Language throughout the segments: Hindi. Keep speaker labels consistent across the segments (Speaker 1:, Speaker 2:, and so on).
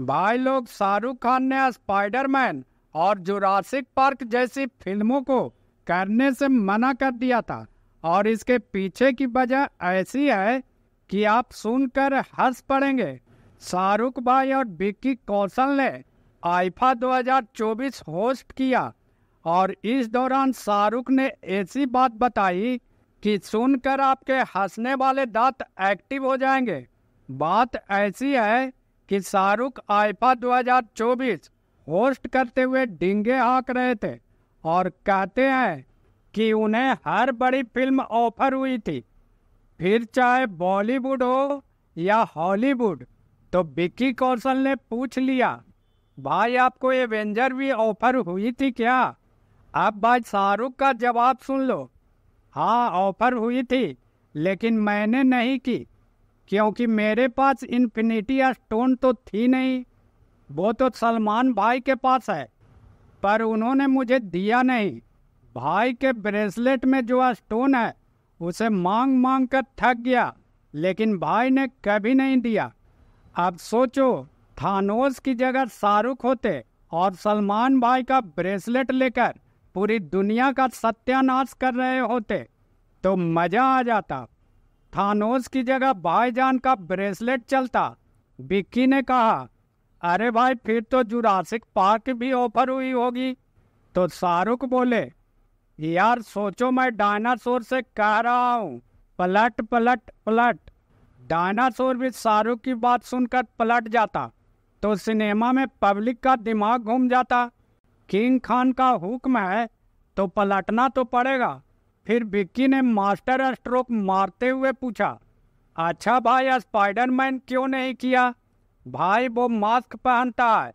Speaker 1: भाई लोग शाहरुख खान ने स्पाइडरमैन और जुरासिक पार्क जैसी फिल्मों को करने से मना कर दिया था और इसके पीछे की वजह ऐसी है कि आप सुनकर हंस पड़ेंगे शाहरुख भाई और विक्की कौशल ने आइफा 2024 होस्ट किया और इस दौरान शाहरुख ने ऐसी बात बताई कि सुनकर आपके हंसने वाले दांत एक्टिव हो जाएंगे बात ऐसी है कि शाहरुख आइफा 2024 होस्ट करते हुए डिंगे हाँक रहे थे और कहते हैं कि उन्हें हर बड़ी फिल्म ऑफर हुई थी फिर चाहे बॉलीवुड हो या हॉलीवुड तो विक्की कौशल ने पूछ लिया भाई आपको एवेंजर भी ऑफर हुई थी क्या अब भाई शाहरुख का जवाब सुन लो हाँ ऑफर हुई थी लेकिन मैंने नहीं की क्योंकि मेरे पास इन्फिनिटी स्टोन तो थी नहीं वो तो सलमान भाई के पास है पर उन्होंने मुझे दिया नहीं भाई के ब्रेसलेट में जो स्टोन है उसे मांग मांग कर थक गया लेकिन भाई ने कभी नहीं दिया अब सोचो थानोस की जगह शाहरुख होते और सलमान भाई का ब्रेसलेट लेकर पूरी दुनिया का सत्यानाश कर रहे होते तो मज़ा आ जाता थानोस की जगह भाईजान का ब्रेसलेट चलता विक्की ने कहा अरे भाई फिर तो जुरासिक पार्क भी ऑफर हुई होगी तो शाहरुख बोले यार सोचो मैं डायनासोर से कह रहा हूँ पलट पलट पलट डायनासोर भी शाहरुख की बात सुनकर पलट जाता तो सिनेमा में पब्लिक का दिमाग घूम जाता किंग खान का हुक्म है तो पलटना तो पड़ेगा फिर विक्की ने मास्टर स्ट्रोक मारते हुए पूछा अच्छा भाई स्पाइडरमैन क्यों नहीं किया भाई वो मास्क पहनता है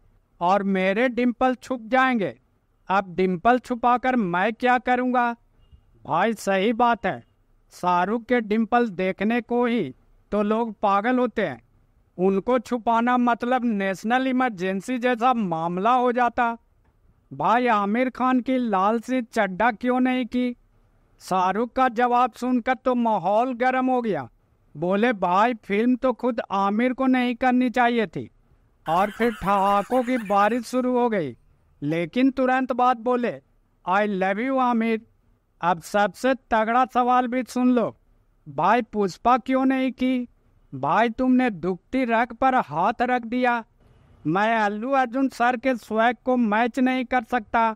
Speaker 1: और मेरे डिम्पल छुप जाएंगे अब डिम्पल छुपाकर मैं क्या करूँगा भाई सही बात है शाहरुख के डिम्पल देखने को ही तो लोग पागल होते हैं उनको छुपाना मतलब नेशनल इमरजेंसी जैसा मामला हो जाता भाई आमिर खान की लाल सी चड्डा क्यों नहीं की शाहरुख का जवाब सुनकर तो माहौल गर्म हो गया बोले भाई फिल्म तो खुद आमिर को नहीं करनी चाहिए थी और फिर ठहाकों की बारिश शुरू हो गई लेकिन तुरंत बाद बोले आई लव यू आमिर अब सबसे तगड़ा सवाल भी सुन लो भाई पुष्पा क्यों नहीं की भाई तुमने दुखती रख पर हाथ रख दिया मैं अल्लू अर्जुन सर के स्वैग को मैच नहीं कर सकता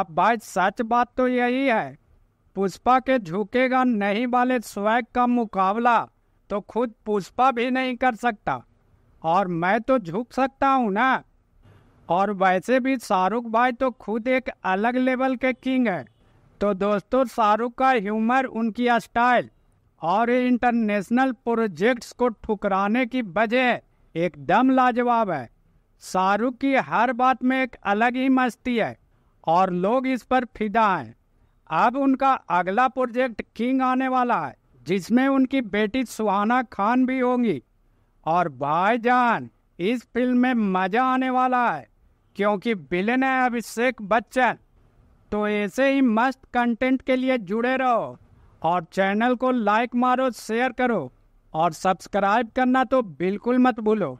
Speaker 1: अब भाई सच बात तो यही है पुष्पा के झुकेगा नहीं वाले स्वैग का मुकाबला तो खुद पुष्पा भी नहीं कर सकता और मैं तो झुक सकता हूँ ना और वैसे भी शाहरुख भाई तो खुद एक अलग लेवल के किंग है तो दोस्तों शाहरुख का ह्यूमर उनकी स्टाइल और इंटरनेशनल प्रोजेक्ट्स को ठुकराने की वजह एकदम लाजवाब है शाहरुख की हर बात में एक अलग ही मस्ती है और लोग इस पर फिदा हैं अब उनका अगला प्रोजेक्ट किंग आने वाला है जिसमें उनकी बेटी सुहाना खान भी होंगी और भाई जान इस फिल्म में मज़ा आने वाला है क्योंकि विलन है अभिषेक बच्चन तो ऐसे ही मस्त कंटेंट के लिए जुड़े रहो और चैनल को लाइक मारो शेयर करो और सब्सक्राइब करना तो बिल्कुल मत भूलो